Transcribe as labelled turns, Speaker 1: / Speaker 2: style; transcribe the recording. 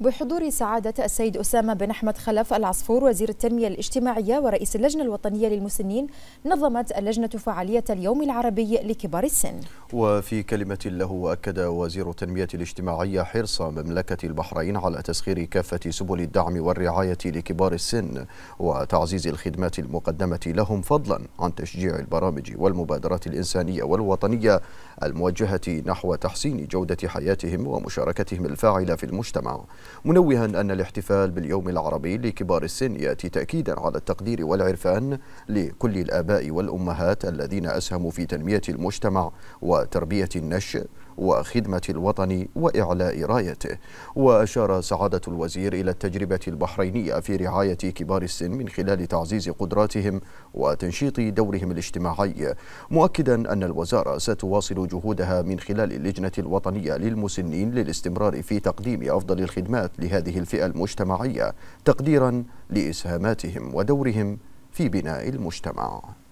Speaker 1: بحضور سعادة السيد أسامة بن أحمد خلف العصفور وزير التنمية الاجتماعية ورئيس اللجنة الوطنية للمسنين نظمت اللجنة فعالية اليوم العربي لكبار السن
Speaker 2: وفي كلمة له أكد وزير التنمية الاجتماعية حرص مملكة البحرين على تسخير كافة سبل الدعم والرعاية لكبار السن وتعزيز الخدمات المقدمة لهم فضلا عن تشجيع البرامج والمبادرات الإنسانية والوطنية الموجهة نحو تحسين جودة حياتهم ومشاركتهم الفاعلة في المجتمع منوها أن الاحتفال باليوم العربي لكبار السن يأتي تأكيدا على التقدير والعرفان لكل الآباء والأمهات الذين أسهموا في تنمية المجتمع و وتربية النشء وخدمة الوطن وإعلاء رايته وأشار سعادة الوزير إلى التجربة البحرينية في رعاية كبار السن من خلال تعزيز قدراتهم وتنشيط دورهم الاجتماعي مؤكدا أن الوزارة ستواصل جهودها من خلال اللجنة الوطنية للمسنين للاستمرار في تقديم أفضل الخدمات لهذه الفئة المجتمعية تقديرا لإسهاماتهم ودورهم في بناء المجتمع